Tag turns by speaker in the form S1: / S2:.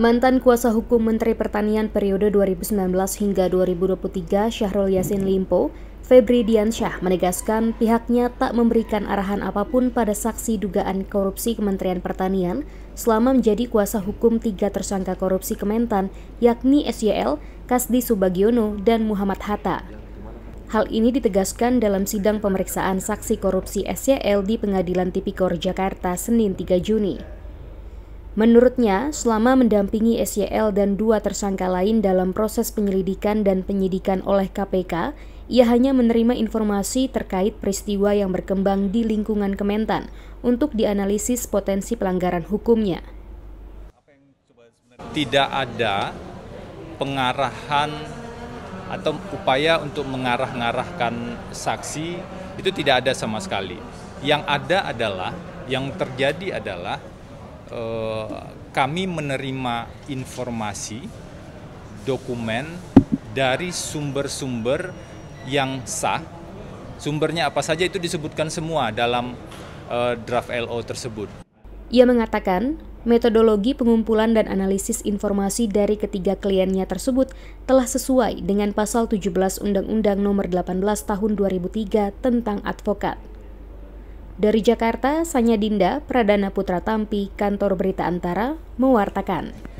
S1: Mantan kuasa hukum Menteri Pertanian periode 2019 hingga 2023 Syahrul Yasin Limpo, Febri Diansyah menegaskan pihaknya tak memberikan arahan apapun pada saksi dugaan korupsi Kementerian Pertanian selama menjadi kuasa hukum tiga tersangka korupsi Kementan yakni SYL, Kasdi Subagiono, dan Muhammad Hatta. Hal ini ditegaskan dalam sidang pemeriksaan saksi korupsi SYL di Pengadilan Tipikor Jakarta Senin 3 Juni. Menurutnya, selama mendampingi SYL dan dua tersangka lain dalam proses penyelidikan dan penyidikan oleh KPK, ia hanya menerima informasi terkait peristiwa yang berkembang di lingkungan Kementan untuk dianalisis potensi pelanggaran hukumnya.
S2: Tidak ada pengarahan atau upaya untuk mengarah-ngarahkan saksi itu tidak ada sama sekali. Yang ada adalah, yang terjadi adalah Eh, kami menerima informasi dokumen dari sumber-sumber yang sah. Sumbernya apa saja itu disebutkan semua dalam eh, draft LO tersebut.
S1: Ia mengatakan, metodologi pengumpulan dan analisis informasi dari ketiga kliennya tersebut telah sesuai dengan pasal 17 Undang-Undang Nomor 18 Tahun 2003 tentang advokat. Dari Jakarta, Sanya Dinda, Pradana Putra Tampi, Kantor Berita Antara, mewartakan.